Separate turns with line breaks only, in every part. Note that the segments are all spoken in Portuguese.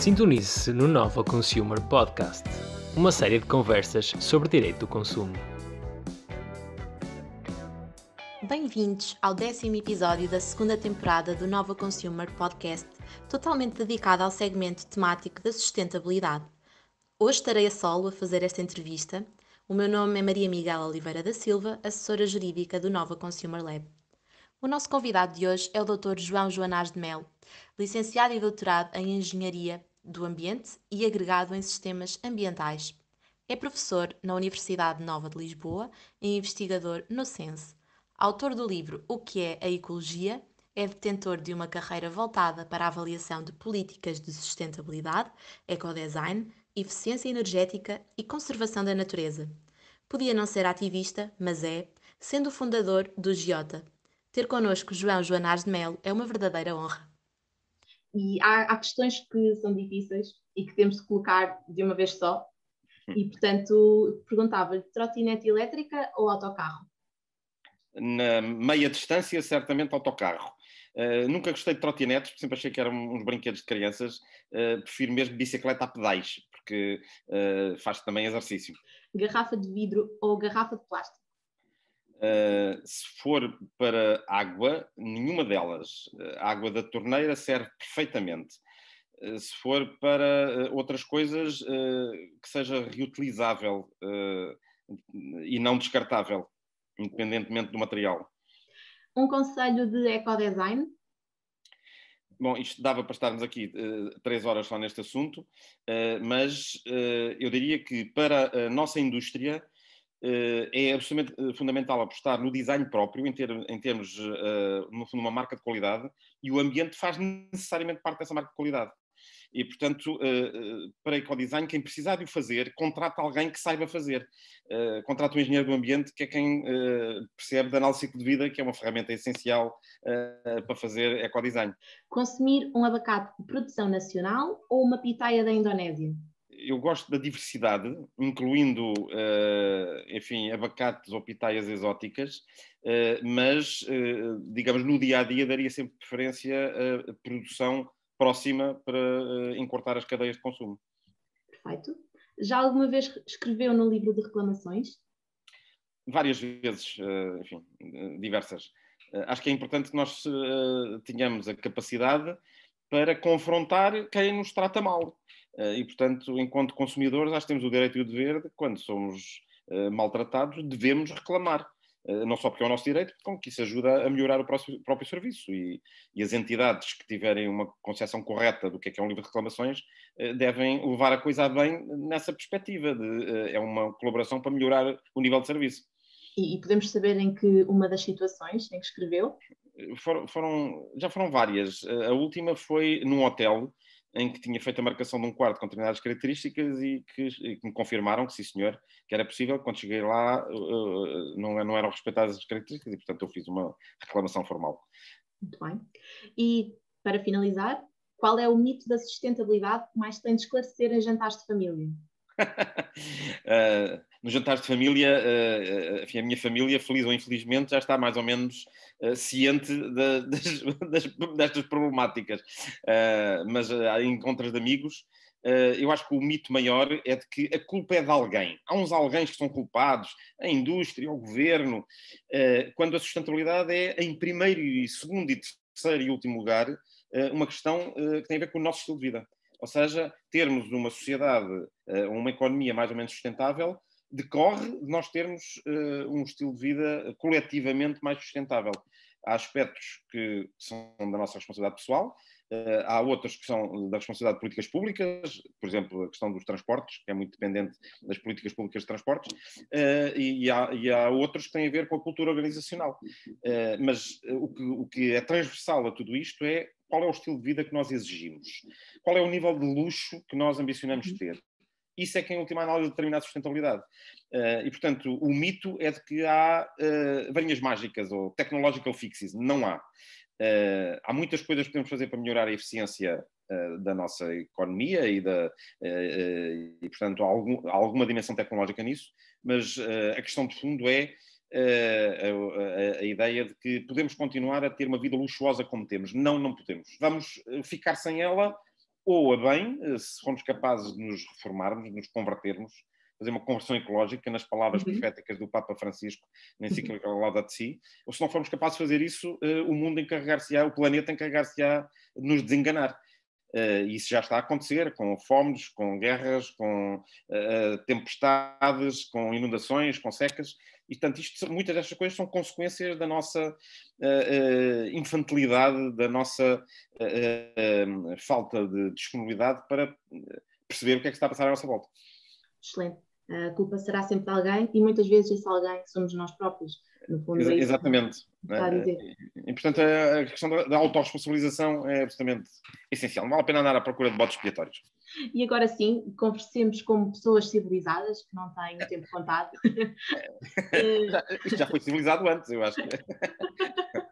Sintonize-se no Nova Consumer Podcast, uma série de conversas sobre direito do consumo. Bem-vindos ao décimo episódio da segunda temporada do Nova Consumer Podcast, totalmente dedicado ao segmento temático da sustentabilidade. Hoje estarei a solo a fazer esta entrevista. O meu nome é Maria Miguel Oliveira da Silva, assessora jurídica do Nova Consumer Lab. O nosso convidado de hoje é o Dr. João Joanás de Melo, licenciado e doutorado em Engenharia do ambiente e agregado em sistemas ambientais. É professor na Universidade Nova de Lisboa e investigador no CENSE. Autor do livro O que é a Ecologia, é detentor de uma carreira voltada para a avaliação de políticas de sustentabilidade, ecodesign, eficiência energética e conservação da natureza. Podia não ser ativista, mas é, sendo o fundador do Giota. Ter connosco João Joanás de Melo é uma verdadeira honra. E há, há, questões que são difíceis e que temos de colocar de uma vez só. Hum. E, portanto, perguntava-lhe: trotinete elétrica ou autocarro?
Na meia distância, certamente autocarro. Uh, nunca gostei de trotinetes, sempre achei que eram uns brinquedos de crianças. Uh, prefiro mesmo bicicleta a pedais, porque uh, faz também exercício.
Garrafa de vidro ou garrafa de plástico?
Eh, se for para água, nenhuma delas. A eh, água da torneira serve perfeitamente. Eh, se for para outras coisas, que seja reutilizável e não descartável, independentemente do material.
Um conselho de ecodesign?
Bom, isto dava para estarmos aqui três horas só neste assunto, mas eu diria que para a nossa indústria eh, é absolutamente eh, fundamental apostar no design próprio, em, ter, em termos, eh, no fundo, uma marca de qualidade, e o ambiente faz necessariamente parte dessa marca de qualidade. E, portanto, para ecodesign, quem precisar de o fazer, contrata alguém que saiba fazer. Contrata um engenheiro do ambiente, que é quem percebe da análise de vida, que é uma ferramenta essencial para fazer ecodesign.
Consumir um abacate de produção nacional ou uma pitaia da Indonésia?
eu gosto da diversidade, incluindo, uh, enfim, abacates ou pitaias exóticas, uh, mas, uh, digamos, no dia a dia daria sempre preferência a produção próxima para encurtar as cadeias de consumo.
Perfeito. Já alguma vez escreveu no livro de reclamações?
Várias vezes, enfim, diversas. Acho que é importante que nós tenhamos a capacidade para confrontar quem nos trata mal eh, e, portanto, enquanto consumidores, nós temos o direito e o dever de, quando somos eh, maltratados, devemos reclamar. Eh, não só porque é o nosso direito, como que isso ajuda a melhorar o próprio, próprio serviço. E, e, as entidades que tiverem uma concepção correta do que é, que é um livro de reclamações devem levar a coisa a bem nessa perspectiva. De, é uma colaboração para melhorar o nível de serviço.
E, e podemos saber em que uma das situações em que escreveu?
For, foram, já foram várias. A última foi num hotel em que tinha feito a marcação de um quarto com determinadas características e que, e que me confirmaram que sim senhor, que era possível, quando cheguei lá uh, não, não eram respeitadas as características e portanto eu fiz uma reclamação formal.
Muito bem. E para finalizar, qual é o mito da sustentabilidade que mais tem de esclarecer em jantares de família?
uh, nos jantares de família, eh, eh, a minha família, feliz ou infelizmente, já está mais ou menos eh, ciente das, das, destas problemáticas. mas há encontros de amigos, eu acho que o mito maior é de que a culpa é de alguém. Há uns alguém que são culpados, a indústria, o governo, quando a sustentabilidade é, em primeiro e segundo e terceiro e último lugar, uma questão que tem a ver com o nosso estilo de vida. Ou seja, termos uma sociedade, uma economia mais ou menos sustentável, decorre de nós termos uh, um estilo de vida coletivamente mais sustentável. Há aspectos que são da nossa responsabilidade pessoal, uh, há outros que são da responsabilidade de políticas públicas, por exemplo, a questão dos transportes, que é muito dependente das políticas públicas de transportes, uh, e, há, e, há, outros que têm a ver com a cultura organizacional. mas o que, o que é transversal a tudo isto é qual é o estilo de vida que nós exigimos, qual é o nível de luxo que nós ambicionamos uhum. ter, isso é que, é, em última análise, determina a sustentabilidade. Uh, e, portanto, o mito é de que há uh, varinhas mágicas ou technological fixes. Não há. Uh, há muitas coisas que podemos fazer para melhorar a eficiência da nossa economia e, da, e portanto, há, algum, há, alguma dimensão tecnológica nisso, mas a questão de fundo é a, a, a, ideia de que podemos continuar a ter uma vida luxuosa como temos. Não, não podemos. Vamos ficar sem ela ou a bem, eh, se formos capazes de nos reformarmos, de nos convertermos, fazer uma conversão ecológica nas palavras uhum. proféticas do Papa Francisco, na encíclica uhum. Laudato Si, ou se não formos capazes de fazer isso, eh, o mundo encarregar-se-á, o planeta encarregar-se-á de nos desenganar. Uh, isso já está a acontecer com fomes, com guerras, com uh, tempestades, com inundações, com secas. E, portanto, isto, muitas destas coisas são consequências da nossa uh, infantilidade, da nossa uh, uh, falta de disponibilidade para perceber o que é que está a passar à nossa volta.
Excelente. A culpa será sempre de alguém e muitas vezes esse alguém somos nós próprios. No fundo, Ex é exatamente.
É, e, portanto, a questão da autorresponsabilização é absolutamente essencial. Não vale a pena andar à procura de botes expiatórios.
E agora sim, conversemos como pessoas civilizadas, que não têm o tempo contado.
já, isto já foi civilizado antes, eu acho.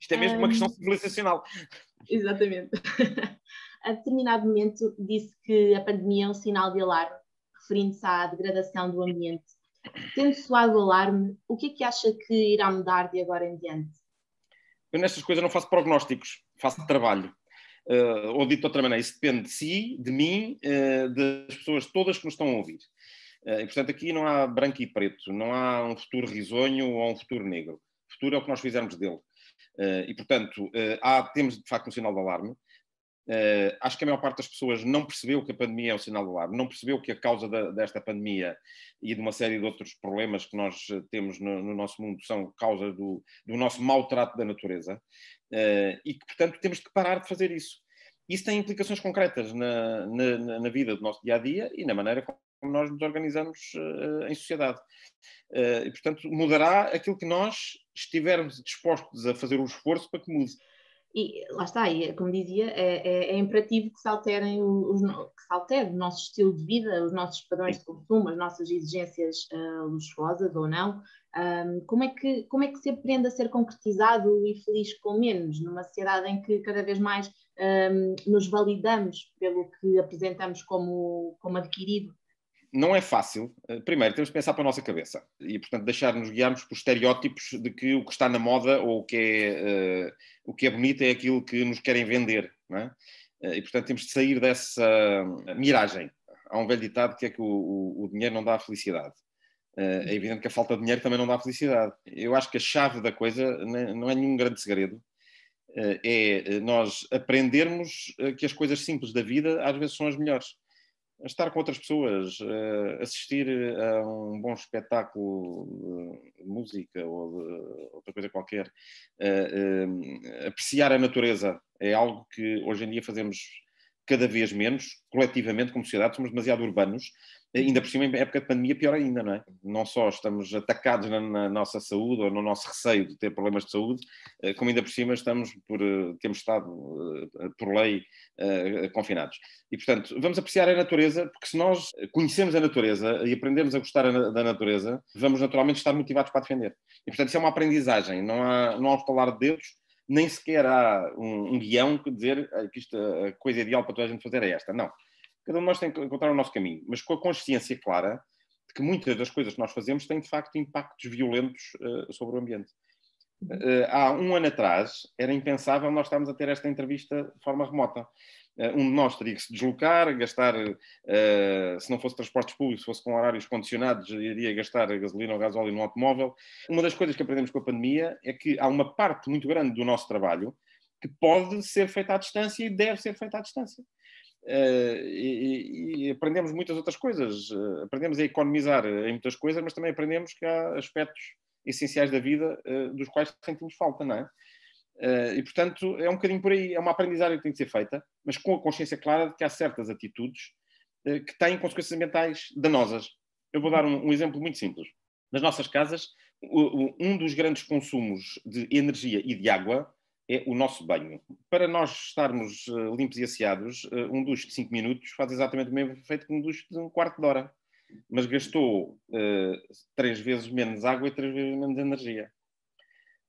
Isto é mesmo um... uma questão civilizacional.
Exatamente. A determinado momento disse que a pandemia é um sinal de alarme, referindo-se à degradação do ambiente. Tendo soado o alarme, o que é que acha que irá mudar de agora em diante?
Eu nestas coisas não faço prognósticos, faço trabalho. Uh, ou dito de outra maneira, isso depende de si, de mim, uh, das pessoas todas que nos estão a ouvir. Uh, e, portanto, aqui não há branco e preto, não há um futuro risonho ou um futuro negro. O futuro é o que nós fizermos dele. e, portanto, há, temos de facto um sinal de alarme. Uh, acho que a maior parte das pessoas não percebeu que a pandemia é o sinal do alarme, não percebeu que a causa da, desta pandemia e de uma série de outros problemas que nós eh, temos no, no nosso mundo são causa do, do nosso maltrato da natureza uh, e que, portanto, temos que parar de fazer isso. Isso tem implicações concretas na, na, na vida do nosso dia a dia e na maneira como nós nos organizamos uh, em sociedade. e, portanto, mudará aquilo que nós estivermos dispostos a fazer o esforço para que mude.
E lá está, e, é como dizia, é, é, é imperativo que se, alterem os, que se altere o nosso estilo de vida, os nossos padrões de consumo, as nossas exigências uh, luxuosas ou não. Um, como, é que, como é que se aprende a ser concretizado e feliz com menos, numa sociedade em que cada vez mais um, nos validamos pelo que apresentamos como, como adquirido
não é fácil. Eh, primeiro, temos de pensar para a nossa cabeça e, portanto, deixar-nos guiarmos por estereótipos de que o que está na moda ou o que é, uh, o que é bonito é aquilo que nos querem vender. Não é? Eh, e, portanto, temos de sair dessa miragem. Há um velho ditado que é que o, o, o dinheiro não dá a felicidade. É evidente que a falta de dinheiro também não dá felicidade. Eu acho que a chave da coisa não é, é nenhum grande segredo. É nós aprendermos que as coisas simples da vida às vezes são as melhores a estar com outras pessoas, assistir a um bom espetáculo de música ou de outra coisa qualquer, apreciar a natureza é algo que hoje em dia fazemos cada vez menos, coletivamente como sociedade, somos demasiado urbanos, ainda por cima em época de pandemia, pior ainda, não é? Não só estamos atacados na, na nossa saúde ou no nosso receio de ter problemas de saúde, eh, como ainda por cima estamos por, eh, temos estado eh, por lei confinados. E portanto, vamos apreciar a natureza, porque se nós conhecemos a natureza e aprendemos a gostar da natureza, vamos naturalmente estar motivados para defender. E portanto, isso é uma aprendizagem, não há, não há um estalar de dedos, nem sequer há um, um guião que dizer que isto, a coisa ideal para toda a gente fazer é esta. Não. Cada um de nós tem que encontrar o nosso caminho, mas com a consciência clara de que muitas das coisas que nós fazemos têm, de facto, impactos violentos uh, sobre o ambiente. Uh, há um ano atrás era impensável nós estarmos a ter esta entrevista de forma remota. Uh, um de nós teria que se deslocar, gastar, uh, se não fosse transportes públicos, se fosse com horários condicionados, iria gastar gasolina ou gasóleo no automóvel. Uma das coisas que aprendemos com a pandemia é que há uma parte muito grande do nosso trabalho que pode ser feita à distância e deve ser feita à distância. Eh, e, e, aprendemos muitas outras coisas. Eh, aprendemos a economizar eh, em muitas coisas, mas também aprendemos que há aspectos essenciais da vida dos quais sentimos falta, não é? e portanto é um bocadinho por aí, é uma aprendizagem que tem de ser feita, mas com a consciência clara de que há certas atitudes que têm consequências ambientais danosas. Eu vou dar um, um exemplo muito simples. Nas nossas casas, um dos grandes consumos de energia e de água é o nosso banho. Para nós estarmos eh, limpos e asseados, eh, um duche de 5 minutos faz exatamente o mesmo efeito que um duche de um quarto de hora, mas gastou uh, três vezes menos água e três vezes menos energia.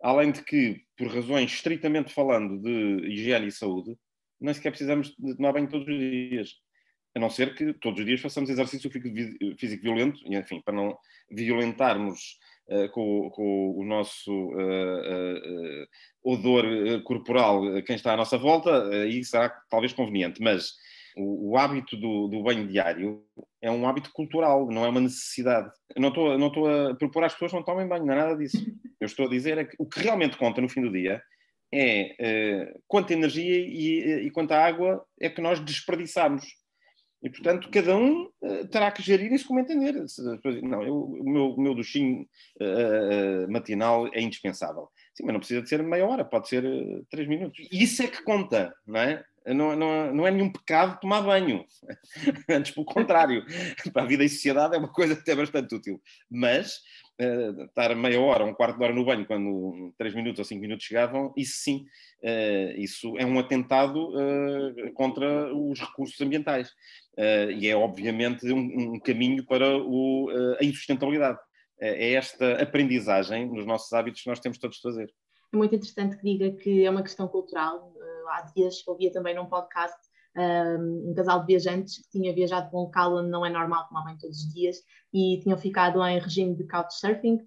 Além de que, por razões estritamente falando de higiene e saúde, nem sequer precisamos de tomar banho todos os dias. A não ser que todos os dias façamos exercício físico violento, e enfim, para não violentarmos eh, com, com, o nosso eh, eh, odor corporal quem está à nossa volta, aí será talvez conveniente, mas o, o hábito do, do, banho diário é um hábito cultural, não é uma necessidade. não estou, não estou a propor às pessoas não tomem banho, não é nada disso. Eu estou a dizer é que o que realmente conta no fim do dia é uh, quanta energia e, e, quanta água é que nós desperdiçamos. E, portanto, cada um uh, terá que gerir isso como entender. Não, eu, o meu, o meu duchinho uh, matinal é indispensável. Sim, mas não precisa de ser meia hora, pode ser uh, três minutos. E isso é que conta, não é? Não, não, não é nenhum pecado tomar banho. Antes, pelo contrário. Para a vida em sociedade é uma coisa até bastante útil. Mas uh, estar meia hora, um quarto de hora no banho quando três minutos ou cinco minutos chegavam, isso sim, uh, isso é um atentado uh, contra os recursos ambientais. e é obviamente um, um caminho para o, a insustentabilidade. é esta aprendizagem nos nossos hábitos que nós temos todos de fazer.
É muito interessante que diga que é uma questão cultural. Há dias ouvia também num podcast um, casal de viajantes que tinha viajado para um local onde não é normal tomar banho todos os dias e tinham ficado em regime de couchsurfing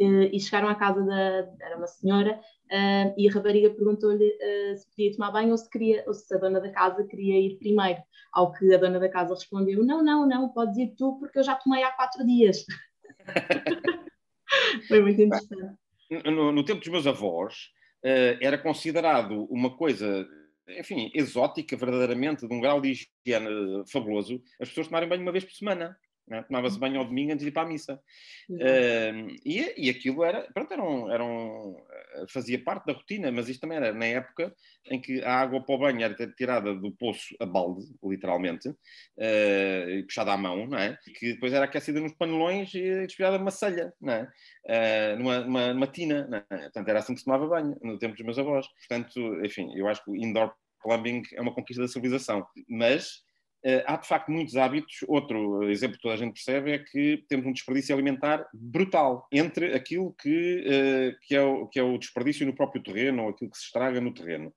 eh, e chegaram à casa da era uma senhora eh, e a rapariga perguntou-lhe eh, se podia tomar banho ou se queria ou se a dona da casa queria ir primeiro ao que a dona da casa respondeu não não não podes ir tu porque eu já tomei há quatro dias foi muito interessante
no, no, tempo dos meus avós era considerado uma coisa enfim, exótica verdadeiramente, de um grau de higiene eh, fabuloso, as pessoas tomarem banho uma vez por semana. Né? Tomava-se banho ao domingo antes de ir para a missa. Uhum. E, e, aquilo era, pronto, era um, era um, fazia parte da rotina, mas isto também era na época em que a água para o banho era tirada do poço a balde, literalmente, uh, puxada à mão, não é? que depois era aquecida nos panelões e desviada numa selha, é? Uh, numa, numa, numa, tina. é? Portanto, era assim que se tomava banho, no tempo dos meus avós. Portanto, enfim, eu acho que o indoor plumbing é uma conquista da civilização, mas eh, há de facto muitos hábitos. Outro eh, exemplo que toda a gente percebe é que temos um desperdício alimentar brutal entre aquilo que, eh, que, é, o, que é o desperdício no próprio terreno ou aquilo que se estraga no terreno,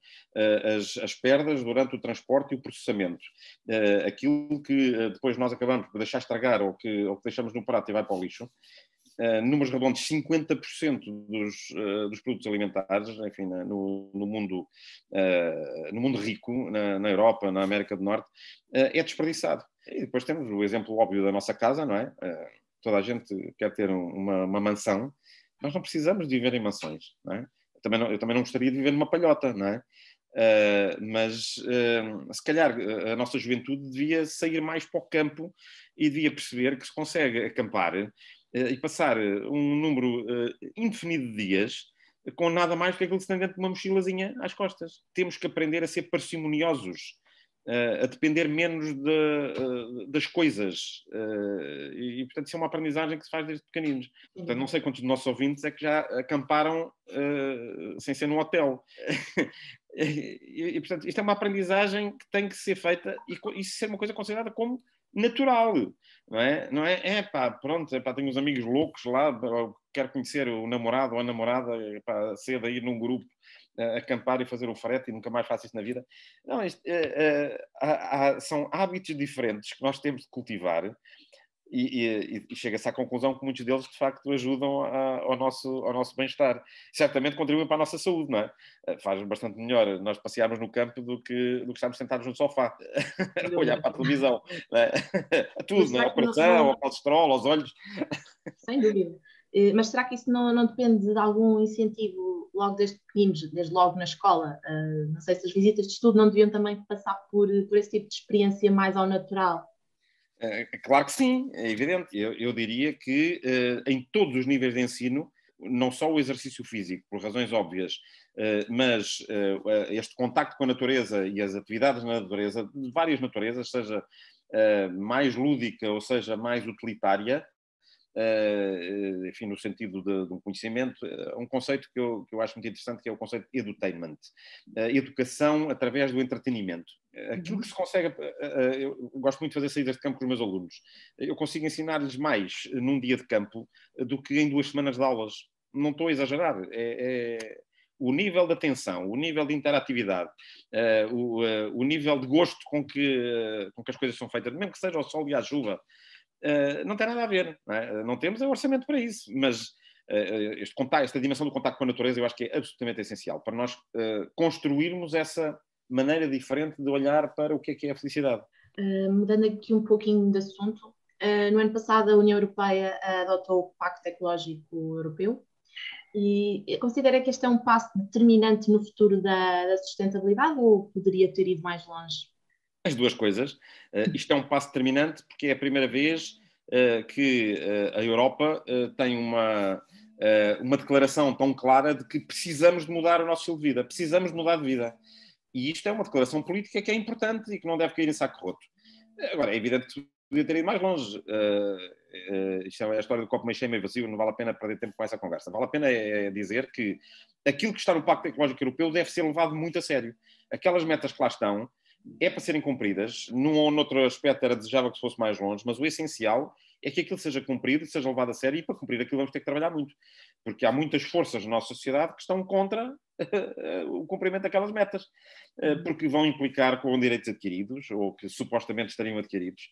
as, as perdas durante o transporte e o processamento, aquilo que depois nós acabamos por deixar estragar ou que, ou que deixamos no prato e vai para o lixo. Eh, números redondos, 50% dos, uh, dos, produtos alimentares, enfim, na, no, no, mundo, uh, no mundo rico, na, na, Europa, na América do Norte, é desperdiçado. E depois temos o exemplo óbvio da nossa casa, não é? toda a gente quer ter um, uma, uma, mansão, mas não precisamos de viver em mansões, não é? Eu também não, eu também não gostaria de viver numa palhota, não é? Uh, mas uh, se calhar a nossa juventude devia sair mais para o campo e devia perceber que se consegue acampar eh, e passar eh, um número eh, indefinido de dias com nada mais do que aquilo que se tem dentro de uma mochilazinha às costas. Temos que aprender a ser parcimoniosos, a depender menos de, das coisas. E, portanto, isso é uma aprendizagem que se faz desde pequeninos. Portanto, não uhum. sei quantos dos nossos ouvintes é que já acamparam sem ser num hotel. E, portanto, isto é uma aprendizagem que tem que ser feita e isso ser é uma coisa considerada como natural. Não é? Não é? É pá, pronto, é pá, tenho uns amigos loucos lá, quero conhecer o namorado ou a namorada, é pá, cedo aí num grupo eh, acampar e fazer o frete e nunca mais faço isso na vida. Não, isto, é, é, há, há, são hábitos diferentes que nós temos de cultivar e, e, e chega-se à conclusão que muitos deles, de facto, ajudam a, ao nosso, ao nosso bem-estar. Certamente contribuem para a nossa saúde, não é? Eh, faz bastante melhor nós passearmos no campo do que, do que estarmos sentados no sofá, a olhar para a televisão. É? A tudo, não é? Ao é? coração, ao colesterol, aos olhos.
Sem dúvida. Eh, mas será que isso não, não depende de algum incentivo logo desde pequenos desde logo na escola? Eh, não sei se as visitas de estudo não deviam também passar por, por esse tipo de experiência mais ao natural
é claro que sim, é evidente. Eu, eu diria que uh, em todos os níveis de ensino, não só o exercício físico, por razões óbvias, uh, mas uh, este contacto com a natureza e as atividades na natureza, de várias naturezas, seja mais lúdica ou seja mais utilitária, enfim, no sentido de, de um conhecimento, um conceito que eu, que eu acho muito interessante, que é o conceito de edutainment, educação através do entretenimento. Aquilo uhum. que se consegue, eh, eh, eu gosto muito de fazer saídas de campo com os meus alunos. Eu consigo ensinar-lhes mais num dia de campo eh, do que em duas semanas de aulas. Não estou a exagerar. É, é o nível de atenção, o nível de interatividade, o, o, nível de gosto com que, com que as coisas são feitas, mesmo que seja ao sol e à chuva, não tem nada a ver. Não, é? não temos é orçamento para isso, mas este contacto, esta dimensão do contato com a natureza eu acho que é absolutamente essencial para nós construirmos essa maneira diferente de olhar para o que é que é a felicidade.
Uh, mudando aqui um pouquinho de assunto, uh, no ano passado a União Europeia adotou o Pacto Ecológico Europeu e considera que este é um passo determinante no futuro da, da sustentabilidade ou poderia ter ido mais longe?
As duas coisas. Uh, isto é um passo determinante porque é a primeira vez que a Europa tem uma, uma declaração tão clara de que precisamos de mudar o nosso estilo de vida, precisamos de mudar de vida. E isto é uma declaração política que é importante e que não deve cair em saco roto. Agora, é evidente que podia ter ido mais longe. Uh, uh, isto é a história do copo meio cheio, meio vazio, não vale a pena perder tempo com essa conversa. Vale a pena é, dizer que aquilo que está no Pacto Ecológico Europeu deve ser levado muito a sério. Aquelas metas que lá estão é para serem cumpridas. Num ou noutro aspecto era desejável que se fosse mais longe, mas o essencial é que aquilo seja cumprido, seja levado a sério e para cumprir aquilo vamos ter que trabalhar muito. Porque há muitas forças na nossa sociedade que estão contra o cumprimento daquelas metas, eh, uhum. porque vão implicar com direitos adquiridos ou que supostamente estariam adquiridos.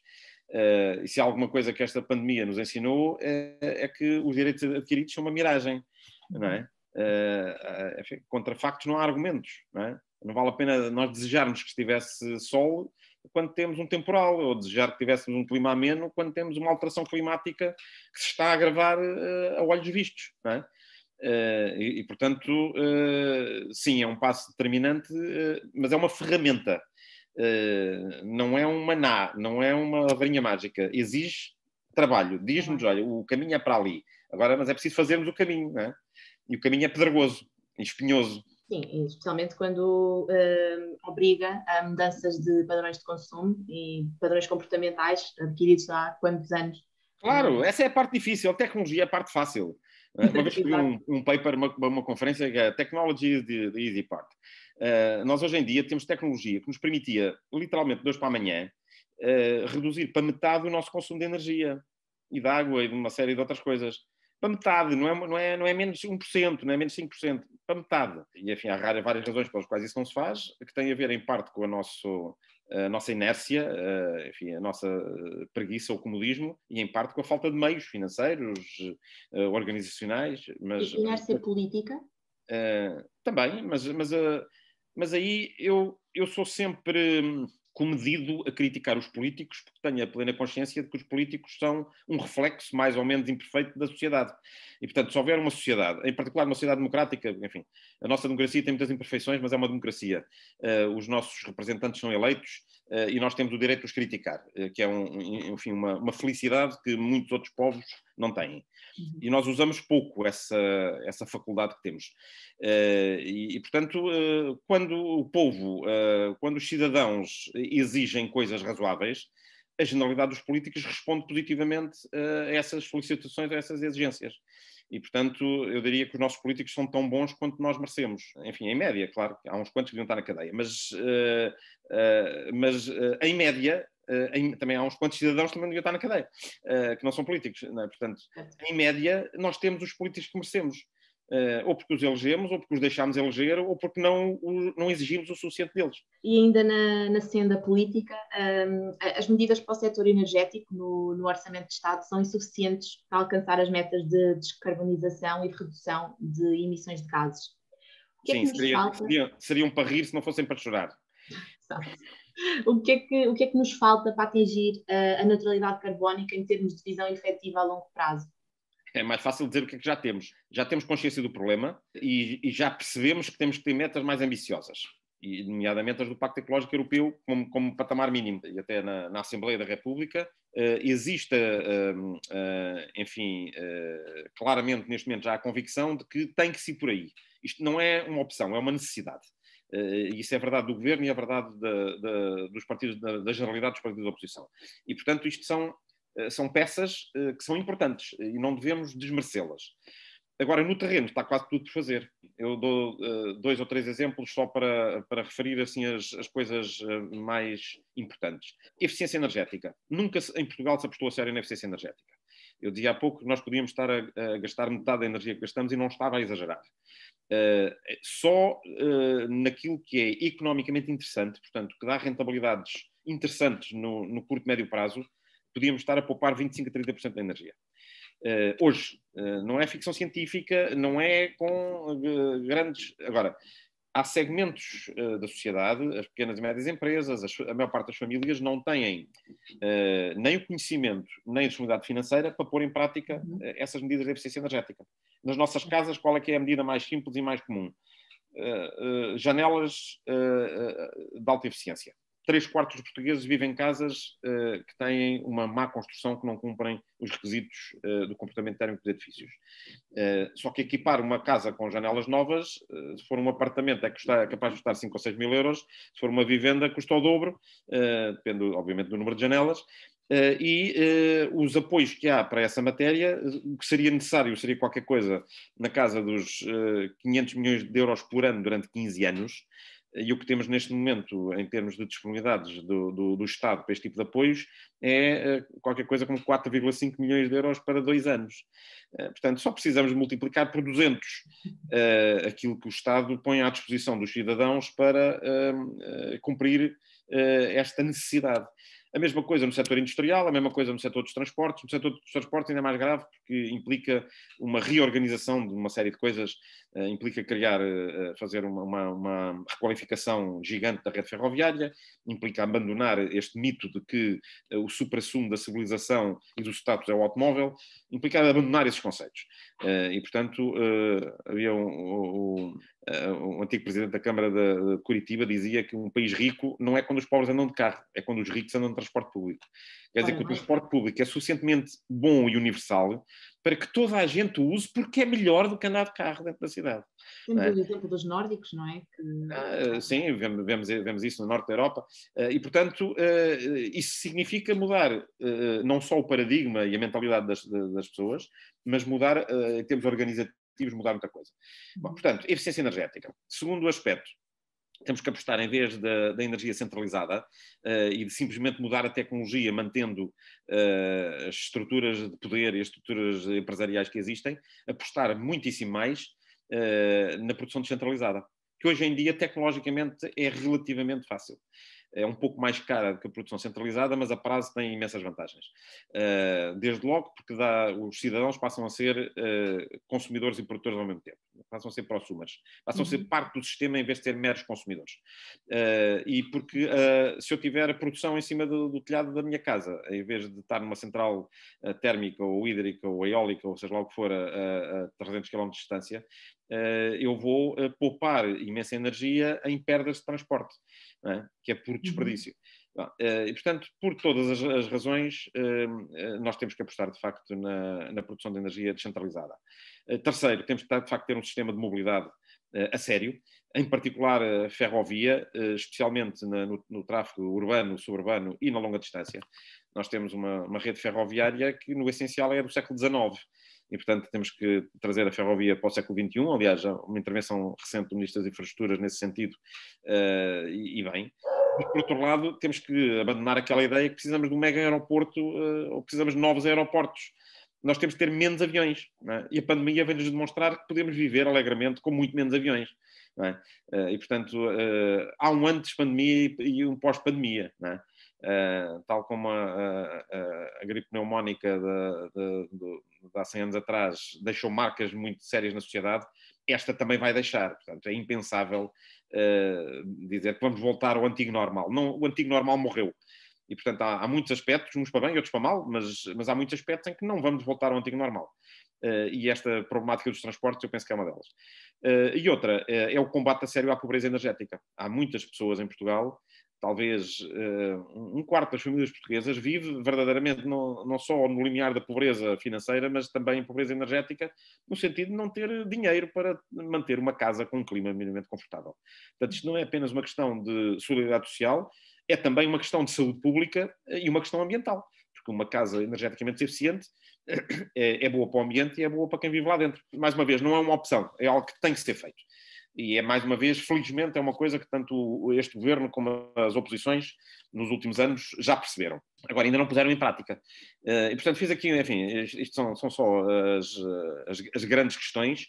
Eh, e se há alguma coisa que esta pandemia nos ensinou é, é que os direitos adquiridos são uma miragem, não é? Eh, enfim, contra factos não há argumentos, não é? Não vale a pena nós desejarmos que estivesse sol quando temos um temporal, ou desejar que tivéssemos um clima ameno quando temos uma alteração climática que se está a agravar a olhos vistos, não é? Eh, e, portanto, uh, sim, é um passo determinante, uh, mas é uma ferramenta, não é um maná, não é uma varinha é mágica. Exige trabalho. Diz-nos, olha, o caminho é para ali. Agora, mas é preciso fazermos o caminho, não é? E o caminho é pedregoso, espinhoso.
Sim, especialmente quando obriga a mudanças de padrões de consumo e padrões comportamentais adquiridos há quantos anos. Claro, essa é a parte difícil, a
tecnologia é a parte fácil é, uma vez escrevi um, um paper, uma, uma conferência que é Technologies de, de Easy Part. Uh, nós hoje em dia temos tecnologia que nos permitia, literalmente, de hoje para amanhã, uh, reduzir para metade o nosso consumo de energia e de água e de uma série de outras coisas. Para metade, não é, não é, não é menos 1%, não é menos 5%, para metade. E, enfim, há várias razões pelas quais isso não se faz, que tem a ver, em parte, com o nosso a nossa inércia, eh, enfim, a nossa eh, preguiça, ou comodismo, e em parte com a falta de meios financeiros, eh, organizacionais. Mas, e inércia política? também, mas, mas, mas aí eu, eu sou sempre hum, comedido a criticar os políticos, porque tenho a plena consciência de que os políticos são um reflexo mais ou menos imperfeito da sociedade. E, portanto, se houver uma sociedade, em particular uma sociedade democrática, enfim, a nossa democracia tem muitas imperfeições, mas é uma democracia. Uh, os nossos representantes são eleitos, eh, e nós temos o direito de os criticar, eh, que é, um, enfim, uma, uma, felicidade que muitos outros povos não têm. Uhum. E nós usamos pouco essa, essa faculdade que temos. Eh, e, e, portanto, quando o povo, quando os cidadãos exigem coisas razoáveis, a generalidade dos políticos responde positivamente a essas solicitações, a essas exigências. E, portanto, eu diria que os nossos políticos são tão bons quanto nós merecemos. Enfim, em média, claro, há uns quantos que deviam estar na cadeia, mas, uh, uh, mas uh, em média, em, também há uns quantos cidadãos que também deviam estar na cadeia, que não são políticos. Não é? Portanto, em média, nós temos os políticos que merecemos. Uh, ou porque os elegemos, ou porque os deixámos eleger, ou porque não, não exigimos o suficiente deles.
E ainda na, na senda política, um, ehm, as medidas para o setor energético no, no, Orçamento de Estado são insuficientes para alcançar as metas de descarbonização e redução de emissões de gases. Que é Sim, é seria, seria,
seriam para rir se não fossem para chorar.
o, que é que, o que é que nos falta para atingir a, eh, a neutralidade carbónica em termos de visão efetiva a longo prazo?
é mais fácil dizer o que é que já temos. Já temos consciência do problema e, e já percebemos que temos que ter metas mais ambiciosas, e nomeadamente as do Pacto Ecológico Europeu como, como patamar mínimo. E até na, na Assembleia da República uh, existe, uh, uh, enfim, eh, claramente neste momento já a convicção de que tem que se ir por aí. Isto não é uma opção, é uma necessidade. Uh, isso é verdade do governo e é verdade da, da dos partidos, da, da, generalidade dos partidos da oposição. E, portanto, isto são eh, são peças eh, que são importantes eh, e não devemos desmerecê-las. Agora, no terreno está quase tudo por fazer. Eu dou dois ou três exemplos só para, para referir assim as, as coisas mais importantes. Eficiência energética. Nunca em Portugal se apostou a sério na eficiência energética. Eu dizia há pouco que nós podíamos estar a, a, gastar metade da energia que gastamos e não estava a exagerar. Uh, só uh, naquilo que é economicamente interessante, portanto, que dá rentabilidades interessantes no, no curto e médio prazo, podíamos estar a poupar 25% a 30% da energia. Uh, hoje, uh, não é ficção científica, não é com uh, grandes. Agora, há segmentos da sociedade, as pequenas e médias empresas, as, a maior parte das famílias não têm nem o conhecimento, nem a disponibilidade financeira para pôr em prática uhum. essas medidas de eficiência energética. Nas nossas casas, qual é que é a medida mais simples e mais comum? janelas de alta eficiência três quartos dos portugueses vivem em casas uh, que têm uma má construção, que não cumprem os requisitos uh, do comportamento térmico dos edifícios. Uh, só que equipar uma casa com janelas novas, se for um apartamento é, custar, é capaz de custar 5 ou 6 mil euros, se for uma vivenda custa o dobro, depende obviamente do número de janelas, Uh, e uh, os apoios que há para essa matéria, o que seria necessário seria qualquer coisa na casa dos uh, 500 milhões de euros por ano durante 15 anos, eh, e o que temos neste momento, em termos de disponibilidades do, do, do Estado para este tipo de apoios, é eh, qualquer coisa como 4,5 milhões de euros para dois anos. Eh, portanto, só precisamos multiplicar por 200 uh, aquilo que o Estado põe à disposição dos cidadãos para uh, cumprir uh, esta necessidade. A mesma coisa no setor industrial, a mesma coisa no setor dos transportes. No setor dos transportes ainda é mais grave porque implica uma reorganização de uma série de coisas, uh, implica criar, uh, fazer uma, uma, uma, requalificação gigante da rede ferroviária, implica abandonar este mito de que uh, o supra-sumo da civilização e do status é o automóvel, implica abandonar esses conceitos. e, portanto, havia um, um, um eh, antigo presidente da Câmara de, Curitiba dizia que um país rico não é quando os pobres andam de carro, é quando os ricos andam de transporte público.
Quer dizer, que o transporte
público é suficientemente bom e universal para que toda a gente o use, porque é melhor do que andar de carro dentro da cidade. Temos é? o
exemplo dos nórdicos, não é?
Que... Ah, sim, vemos, vemos, isso no norte da Europa. Ah, e, portanto, ah, isso significa mudar não só o paradigma e a mentalidade das, das pessoas, mas mudar em termos organizativos objetivos, mudar muita coisa. Bom, uhum. portanto, eficiência energética. Segundo aspecto, temos que apostar, em vez da, da energia centralizada uh, e de simplesmente mudar a tecnologia, mantendo uh, as estruturas de poder e as estruturas empresariais que existem, apostar muitíssimo mais uh, na produção descentralizada, que hoje em dia, tecnologicamente, é relativamente fácil é um pouco mais cara do que a produção centralizada, mas a prazo tem imensas vantagens. Ah, desde logo, porque dá, os cidadãos passam a ser ah, consumidores e produtores ao mesmo tempo, passam a ser prosumers, passam uhum. a ser uhum. parte do sistema em vez de ser meros consumidores. Ah, e porque se eu tiver a produção em cima do, do telhado da minha casa, em vez de estar numa central térmica ou hídrica ou eólica, ou seja lá o que for, a, a 300 km de distância, eu vou poupar imensa energia em perdas de transporte é? que é por uhum. desperdício. Uhum. Bom, eh, e, portanto, por todas as, as, razões, ehm, eh, nós temos que apostar, de facto, na, na produção de energia descentralizada. Eh, terceiro, temos que, de facto, ter um sistema de mobilidade a sério, em particular a ferrovia, especialmente no, no, tráfego urbano, suburbano e na longa distância. Nós temos uma, uma, rede ferroviária que, no essencial, é do século XIX e, portanto, temos que trazer a ferrovia para o século XXI. Aliás, há uma intervenção recente do Ministro das Infraestruturas nesse sentido, uh, e, e, bem. Mas, por outro lado, temos que abandonar aquela ideia que precisamos de um mega aeroporto uh, ou precisamos de novos aeroportos. Nós temos que ter menos aviões. É? E a pandemia vem-nos demonstrar que podemos viver alegremente com muito menos aviões. É? Uh, e, portanto, há um antes pandemia e um pós-pandemia. Uh, tal como a, a, a gripe pneumónica de, de, de há 100 anos atrás deixou marcas muito sérias na sociedade, esta também vai deixar. Portanto, é impensável uh, dizer que vamos voltar ao antigo normal. Não, o antigo normal morreu. E, portanto, há, há, muitos aspectos, uns para bem, outros para mal, mas, mas há muitos aspectos em que não vamos voltar ao antigo normal. Uh, e esta problemática dos transportes, eu penso que é uma delas. Uh, e outra é o combate a sério à pobreza energética. Há muitas pessoas em Portugal talvez eh, um quarto das famílias portuguesas vive verdadeiramente no, não só no limiar da pobreza financeira, mas também pobreza energética, no sentido de não ter dinheiro para manter uma casa com um clima minimamente confortável. Portanto, isto não é apenas uma questão de solidariedade social, é também uma questão de saúde pública eh, e uma questão ambiental, porque uma casa energeticamente eficiente eh, é, é boa para o ambiente e é boa para quem vive lá dentro. Mais uma vez, não é uma opção, é algo que tem que ser feito e é mais uma vez, felizmente, é uma coisa que tanto este governo como as oposições nos últimos anos já perceberam. Agora, ainda não puseram em prática. Eh, e, portanto, fiz aqui, enfim, isto são, são só as, eh, as, as, grandes questões,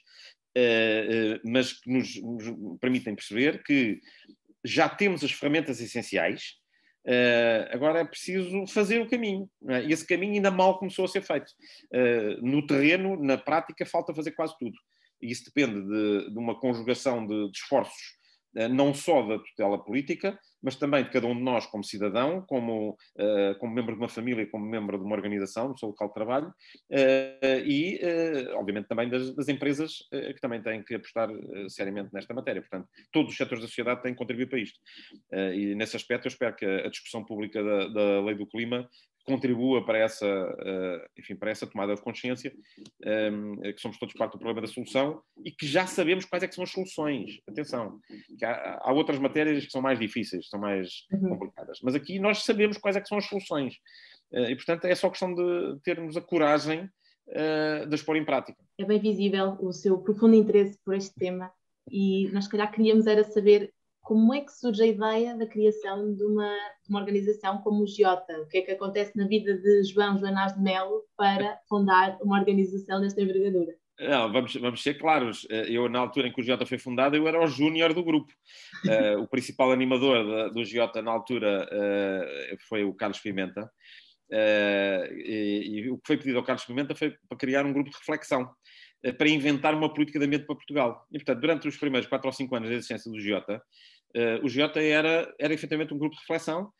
eh, mas que nos, nos permitem perceber que já temos as ferramentas essenciais, agora é preciso fazer o caminho. É? E esse caminho ainda mal começou a ser feito. no terreno, na prática, falta fazer quase tudo e isso depende de, de uma conjugação de, de esforços eh, não só da tutela política, mas também de cada um de nós como cidadão, como, eh, como membro de uma família, como membro de uma organização, no seu local de trabalho, eh, e, obviamente, também das, das empresas que também têm que apostar seriamente nesta matéria. Portanto, todos os setores da sociedade têm que contribuir para isto. e, nesse aspecto, eu espero que a discussão pública da, da lei do clima contribua para essa, eh, enfim, para essa tomada de consciência ehm, eh, que somos todos parte do problema da solução e que já sabemos quais é que são as soluções. Atenção, há, há, outras matérias que são mais difíceis, são mais uhum. complicadas, mas aqui nós sabemos quais é que são as soluções. Eh, e, portanto, é só questão de termos a coragem de as pôr em prática.
É bem visível o seu profundo interesse por este tema e nós, se calhar, queríamos era saber como é que surge a ideia da criação de uma, de uma organização como o Giota? O que é que acontece na vida de João Joanás de Melo para fundar uma organização desta envergadura?
Não, ah, vamos, vamos ser claros. Eh, eu, na altura em que o Giota foi fundado, eu era o júnior do grupo. Uh, o principal animador da, do Giota, na altura, uh, foi o Carlos Pimenta. Uh, e, e, o que foi pedido ao Carlos Pimenta foi para criar um grupo de reflexão, para inventar uma política de ambiente para Portugal. E, portanto, durante os primeiros 4 ou 5 anos da existência do Giota, Uh, o Giota era, era efetivamente um grupo de reflexão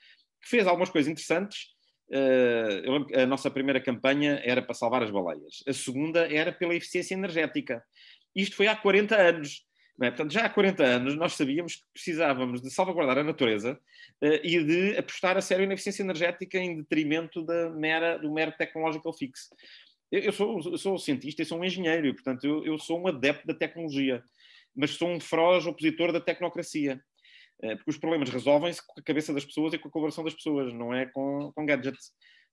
que fez algumas coisas interessantes. Uh, eu lembro que a nossa primeira campanha era para salvar as baleias, a segunda era pela eficiência energética. Isto foi há 40 anos. É? Portanto, já há 40 anos nós sabíamos que precisávamos de salvaguardar a natureza uh, e de apostar a sério na eficiência energética em detrimento da mera, do mero technological fix. Eu, eu, sou, eu sou cientista e sou um engenheiro, e, portanto, eu, eu sou um adepto da tecnologia, mas sou um feroz opositor da tecnocracia. Eh, porque os problemas resolvem-se com a cabeça das pessoas e com a colaboração das pessoas, não é com, com gadgets.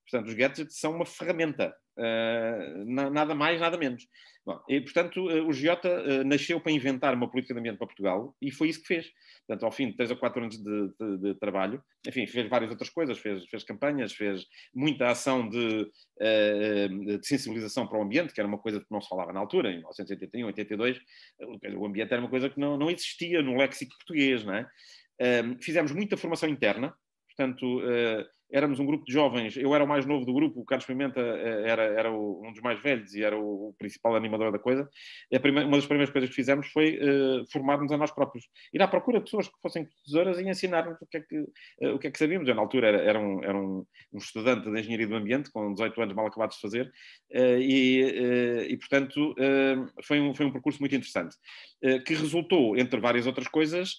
Portanto, os gadgets são uma ferramenta, uh, nada mais, nada menos. Bom, e, portanto, eh, o Giota uh, eh, nasceu para inventar uma política de ambiente para Portugal e foi isso que fez. Portanto, ao fim de três ou quatro anos de, de, de trabalho, enfim, fez várias outras coisas, fez, fez campanhas, fez muita ação de, uh, de, sensibilização para o ambiente, que era uma coisa que não se falava na altura, em 1981, 82, o ambiente era uma coisa que não, não existia no léxico português, não é? fizemos muita formação interna, portanto, uh, éramos um grupo de jovens. Eu era o mais novo do grupo, o Carlos Pimenta eh, era, era o, um dos mais velhos e era o, o principal animador da coisa. Primeira, uma das primeiras coisas que fizemos foi uh, eh, formarmos a nós próprios. Ir à procura de pessoas que fossem professoras e ensinar-nos o que é que, uh, o que, é que sabíamos. Eu, na altura, era, era, um, era um, um, estudante de Engenharia do Ambiente, com 18 anos mal acabados de fazer, uh, e, e, portanto, foi, um, foi um percurso muito interessante, que resultou, entre várias outras coisas,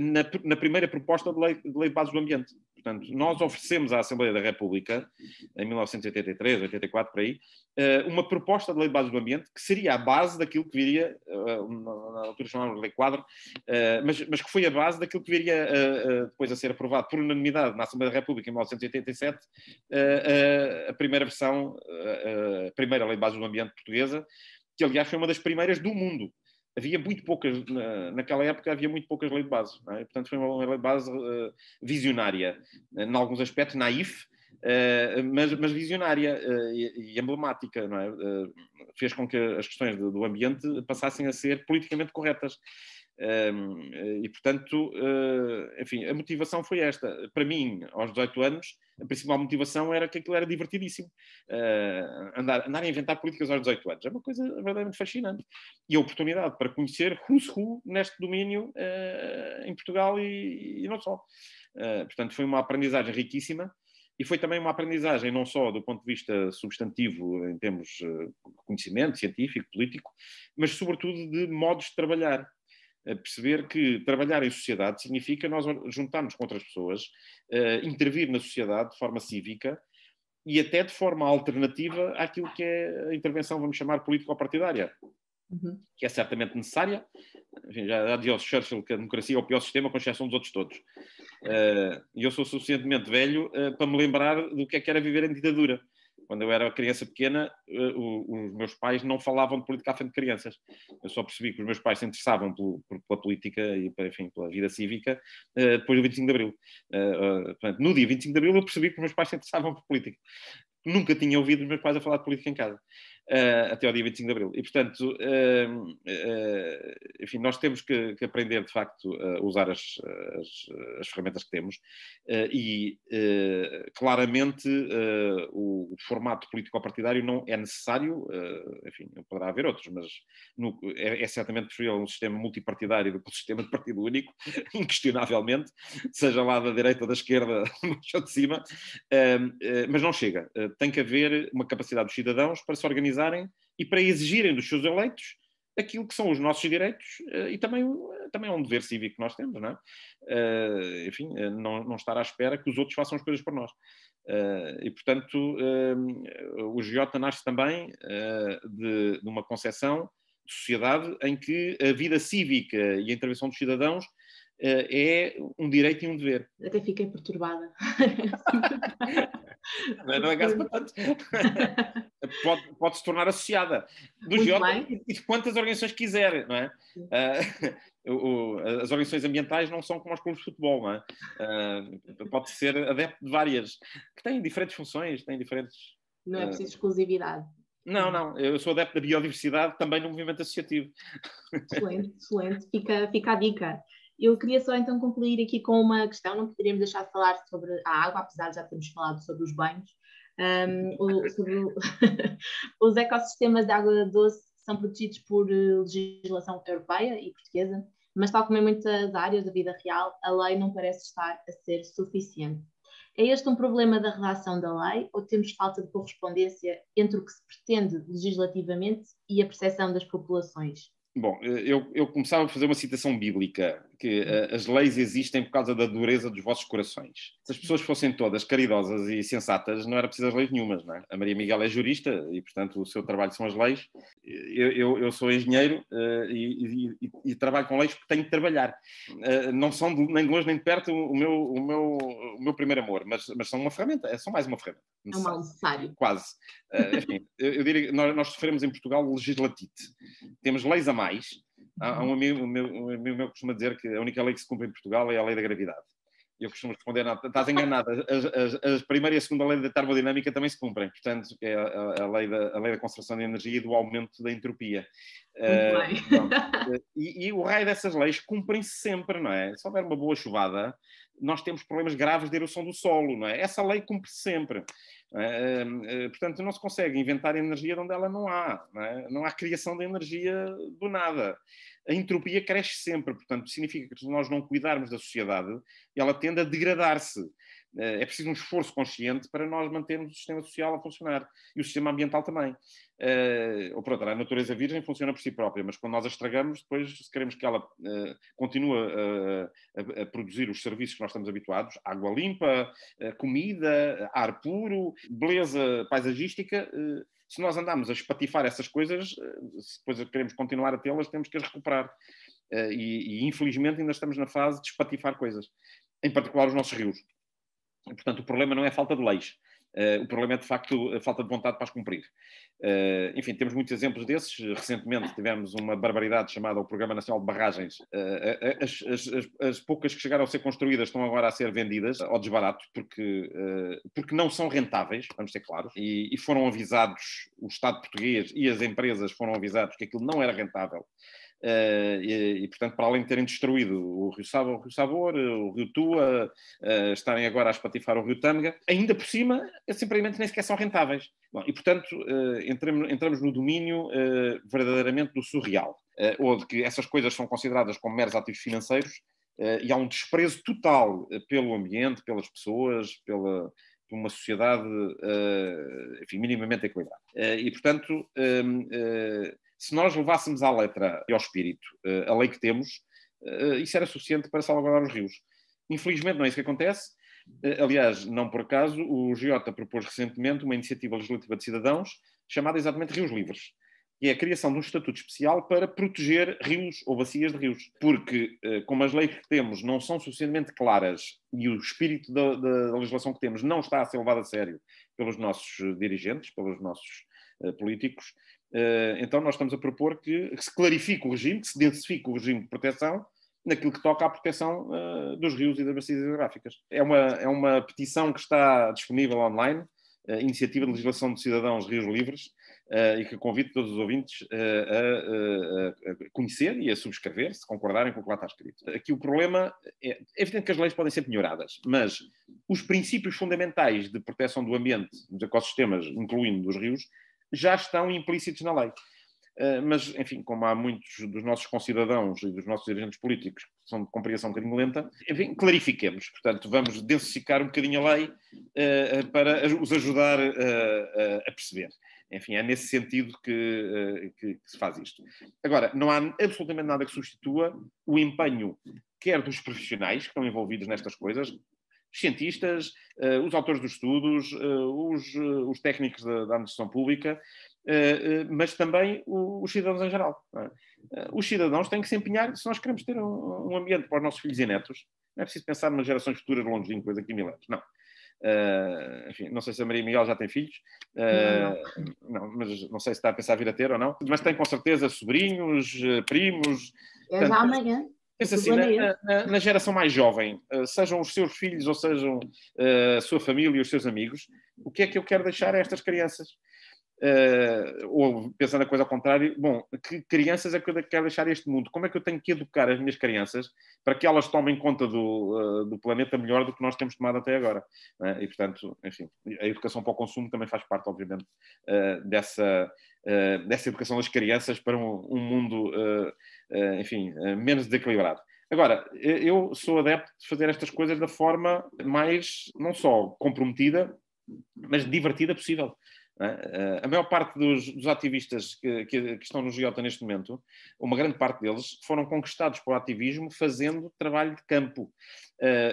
na, na primeira proposta de lei, de lei de bases do ambiente, Portanto, nós oferecemos à Assembleia da República, em 1983, 84, por aí, eh, uma proposta de lei de bases do ambiente que seria a base daquilo que viria, eh, na altura chamávamos de lei quadro, eh, mas, mas que foi a base daquilo que viria depois a ser aprovado por unanimidade na Assembleia da República em 1987, a primeira versão, a primeira lei de bases do ambiente portuguesa, que aliás foi uma das primeiras do mundo havia muito poucas, na, naquela época havia muito poucas leis de base, é? portanto foi uma lei de base uh, visionária, eh, em alguns aspectos naif, uh, mas, mas, visionária uh, e, e, emblemática, é? fez com que as questões do, do ambiente passassem a ser politicamente corretas e, portanto, eh, enfim, a motivação foi esta. Para mim, aos 18 anos, a principal motivação era que aquilo era divertidíssimo. Eh, andar, andar a inventar políticas aos 18 anos é uma coisa verdadeiramente fascinante. E a oportunidade para conhecer who's who neste domínio eh, em Portugal e, e não só. portanto, foi uma aprendizagem riquíssima. E foi também uma aprendizagem, não só do ponto de vista substantivo, em termos de conhecimento científico, político, mas sobretudo de modos de trabalhar a perceber que trabalhar em sociedade significa nós juntarmos com outras pessoas, uh, intervir na sociedade de forma cívica e até de forma alternativa àquilo que é a intervenção, vamos chamar, político-partidária, uhum. que é certamente necessária. Enfim, já dios Churchill que a democracia é o pior sistema, com exceção dos outros todos. Eh, e uh, eu sou suficientemente velho uh, para me lembrar do que é que era viver em ditadura quando eu era criança pequena, eh, os meus pais não falavam de política à frente de crianças. Eu só percebi que os meus pais se interessavam pela política e enfim, pela vida cívica eh, depois do 25 de Abril. Eh, no dia 25 de Abril eu percebi que os meus pais se interessavam por política. Nunca tinha ouvido os meus pais a falar de política em casa uh, até ao dia 25 de Abril. E, portanto, uh, uh, enfim, nós temos que, que, aprender, de facto, a usar as, as, as ferramentas que temos e, claramente, o, o, formato político-partidário não é necessário, enfim, poderá haver outros, mas no, é, é, certamente preferível um sistema multipartidário do que um sistema de partido único, inquestionavelmente, seja lá da direita ou da esquerda, ou de cima, mas não chega. tem que haver uma capacidade dos cidadãos para se organizar e para exigirem dos seus eleitos aquilo que são os nossos direitos eh, e também, também é um dever cívico que nós temos, não é? Eh, enfim, eh, não, não estar à espera que os outros façam as coisas por nós. e, portanto, o Giota nasce também de, de uma concepção de sociedade em que a vida cívica e a intervenção dos cidadãos eh, é um direito e um dever.
Até fiquei perturbada.
não, não é caso para tanto. Pode, pode, se tornar associada do Giota e de quantas organizações quiser, não é? Uh, as organizações ambientais não são como os clubes de futebol, não é? Uh, pode ser adepto de várias, que têm diferentes funções, têm diferentes.
Não é preciso uh... exclusividade.
Não, não, eu sou adepto da biodiversidade também no movimento associativo. Excelente,
excelente, fica, fica a dica. Eu queria só então concluir aqui com uma questão, não poderíamos deixar de falar sobre a água, apesar de já termos falado sobre os banhos, um, o, sobre o, os ecossistemas de água doce são protegidos por eh, legislação europeia e portuguesa, mas tal como em muitas áreas da vida real, a lei não parece estar a ser suficiente. É este um problema da redação da lei ou temos falta de correspondência entre o que se pretende legislativamente e a percepção das populações?
Bom, eh, eu, eu começava a fazer uma citação bíblica que uh, as leis existem por causa da dureza dos vossos corações. Se as pessoas fossem todas caridosas e sensatas, não era as leis nenhumas, não é? A Maria Miguel é jurista e, portanto, o seu trabalho são as leis. Eu, eu, eu sou engenheiro uh, e, e, e, trabalho com leis porque tenho que trabalhar. Uh, não são de, nem de longe nem de perto o meu, o meu, o meu primeiro amor, mas, mas são uma ferramenta, é, são mais uma ferramenta.
Necessário. É mal necessário.
Quase. enfim, eu, eu diria, nós, nós sofremos em Portugal legislatite. Temos leis a mais Há, um amigo, um meu, um amigo meu que costuma dizer que a única lei que se cumpre em Portugal é a lei da gravidade. Eu costumo responder, não, estás enganada. As, as, as primeira e a segunda lei da termodinâmica também se cumprem, portanto, é a, a, lei, da, a lei da conservação de energia e do aumento da entropia. Uh, e, e, o raio dessas leis cumprem-se sempre, não é? Se houver uma boa chuvada, nós temos problemas graves de erosão do solo, não é? Essa lei cumpre-se sempre. Eh, eh, eh, portanto, não se consegue inventar energia onde ela não há. Não, é? não há criação de energia do nada. A entropia cresce sempre, portanto, significa que se nós não cuidarmos da sociedade, ela tende a degradar-se. Eh, é preciso um esforço consciente para nós mantermos o sistema social a funcionar e o sistema ambiental também. Uh, ou pronto, a natureza virgem funciona por si própria, mas quando nós a estragamos, depois, se queremos que ela uh, continue a, a, a, produzir os serviços que nós estamos habituados água limpa, comida, ar puro, beleza paisagística. Uh, se nós andarmos a espatifar essas coisas, se depois queremos continuar a tê-las, temos que as recuperar. Uh, e, e, infelizmente ainda estamos na fase de espatifar coisas, em particular os nossos rios. Portanto, o problema não é a falta de leis. Uh, o problema é, de facto, a falta de vontade para as cumprir. Uh, enfim, temos muitos exemplos desses. Recentemente tivemos uma barbaridade chamada o Programa Nacional de Barragens. Uh, as, as, as, poucas que chegaram a ser construídas estão agora a ser vendidas ao desbarato, porque, porque não são rentáveis, vamos ser claros, e, e foram avisados, o Estado português e as empresas foram avisados que aquilo não era rentável Uh, e, e, portanto, para além de terem destruído o Rio Sabor, o Rio, Sabor, eh, o Rio Tua, uh, estarem agora a espatifar o Rio Tâmega, ainda por cima, simplesmente nem sequer são rentáveis. Bom, e, portanto, uh, entramos, entramos, no domínio verdadeiramente do surreal, ou de que essas coisas são consideradas como meros ativos financeiros e há um desprezo total pelo ambiente, pelas pessoas, pela, por uma sociedade, enfim, minimamente equilibrada. E, portanto, se nós levássemos à letra e ao espírito eh, a lei que temos, eh, isso era suficiente para salvaguardar os rios. Infelizmente não é isso que acontece. Eh, aliás, não por acaso, o Giota propôs recentemente uma iniciativa legislativa de cidadãos chamada exatamente Rios Livres, que é a criação de um estatuto especial para proteger rios ou bacias de rios. Porque, como as leis que temos não são suficientemente claras e o espírito da, da legislação que temos não está a ser levado a sério pelos nossos dirigentes, pelos nossos políticos, eh, então nós estamos a propor que, que, se clarifique o regime, que se densifique o regime de proteção naquilo que toca à proteção uh, dos rios e das bacias hidrográficas. É uma, é uma petição que está disponível online, uh, Iniciativa de Legislação de Cidadãos Rios Livres, uh, e que convido todos os ouvintes a, a, conhecer e a subscrever, se concordarem com o que lá está escrito. Aqui o problema é, é evidente que as leis podem ser melhoradas, mas os princípios fundamentais de proteção do ambiente, dos ecossistemas, incluindo dos rios, já estão implícitos na lei. Eh, mas, enfim, como há muitos dos nossos concidadãos e dos nossos dirigentes políticos que são de compreensão um bocadinho lenta, enfim, clarifiquemos. Portanto, vamos densificar um bocadinho a lei eh, eh, para os ajudar a perceber. Enfim, é nesse sentido que, que, que, se faz isto. Agora, não há absolutamente nada que substitua o empenho, quer dos profissionais que estão envolvidos nestas coisas, cientistas, eh, os autores dos estudos, eh, os, eh, os técnicos da, da administração pública, mas também os cidadãos em geral. É? Os cidadãos têm que se empenhar se nós queremos ter um ambiente para os nossos filhos e netos. Não é preciso pensar nas gerações futuras longínquas daqui a mil anos, não. Uh, enfim, não sei se a Maria Miguel já tem filhos, uh, não, não. não, mas não sei se está a pensar vir a ter ou não, mas tem com certeza sobrinhos, primos.
É já amanhã. Pensa assim, na, na,
na, geração mais jovem, eh, sejam os seus filhos ou sejam eh, a sua família e os seus amigos, o que é que eu quero deixar a estas crianças? Uh, ou pensando a coisa ao contrário, bom, que crianças é que eu quero deixar este mundo? Como é que eu tenho que educar as minhas crianças para que elas tomem conta do, uh, do planeta melhor do que nós temos tomado até agora? Né? E, portanto, enfim, a educação para o consumo também faz parte, obviamente, uh, dessa, dessa eh, educação das crianças para um, um mundo, uh, enfim, menos desequilibrado. Agora, eu sou adepto de fazer estas coisas da forma mais, não só comprometida, mas divertida possível. É? A maior parte dos, dos ativistas que, que, que, estão no Giota neste momento, uma grande parte deles, foram conquistados pelo ativismo fazendo trabalho de campo,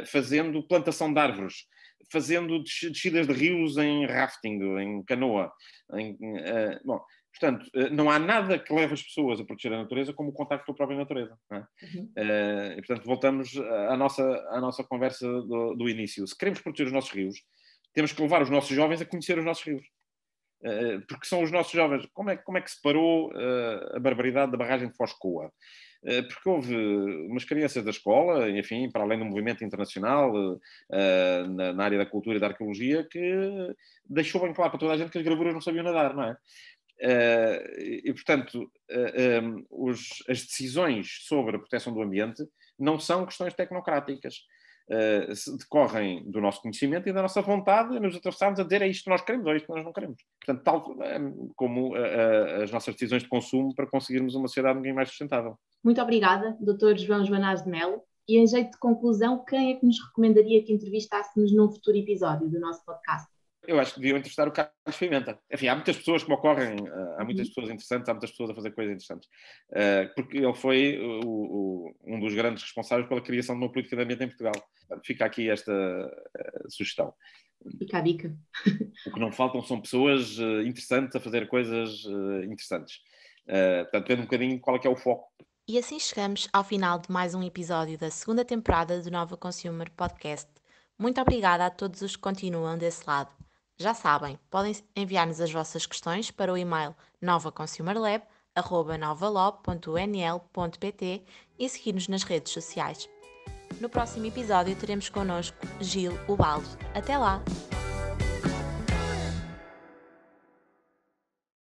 fazendo plantação de árvores, fazendo descidas de rios em rafting, em canoa. Em, bom, Portanto, eh, não há nada que leve as pessoas a proteger a natureza como o contacto com a própria natureza. É? Uhum. Eh, e, portanto, voltamos à nossa, à nossa conversa do, do, início. Se queremos proteger os nossos rios, temos que levar os nossos jovens a conhecer os nossos rios. Eh, porque são os nossos jovens. Como é, como é que se parou a barbaridade da barragem de Foscoa? porque houve umas crianças da escola, enfim, para além do movimento internacional na, área da cultura e da arqueologia, que deixou bem claro para toda a gente que as gravuras não sabiam nadar, não é? Eh, e, portanto, um, eh, ehm, os, as decisões sobre a proteção do ambiente não são questões tecnocráticas. Uh, decorrem do nosso conhecimento e da nossa vontade de nos atravessarmos a dizer é isto que nós queremos ou é isto que nós não queremos. Portanto, tal ehm, como uh, uh, as nossas decisões de consumo para conseguirmos uma sociedade ninguém mais sustentável.
Muito obrigada, Dr. João Joanás de Melo. E em jeito de conclusão, quem é que nos recomendaria que entrevistássemos num futuro episódio do nosso podcast?
eu acho que deviam entrevistar o Carlos Pimenta. Enfim, há muitas pessoas que me ocorrem, eh, há muitas uhum. pessoas interessantes, há muitas pessoas a fazer coisas interessantes. Eh, porque ele foi eh, o, o, um dos grandes responsáveis pela criação de uma política de ambiente em Portugal. fica aqui esta sugestão. Fica a dica. O que não faltam são pessoas interessantes a fazer coisas interessantes. Portanto, vendo um bocadinho qual é que é o foco.
E assim chegamos ao final de mais um episódio da segunda temporada do Nova Consumer Podcast. Muito obrigada a todos os que continuam desse lado. Já sabem, podem enviar-nos as vossas questões para o e-mail novaconsumerlab.novalob.nl.pt e seguir-nos nas redes sociais. No próximo episódio teremos connosco Gil Ubaldo. Até lá!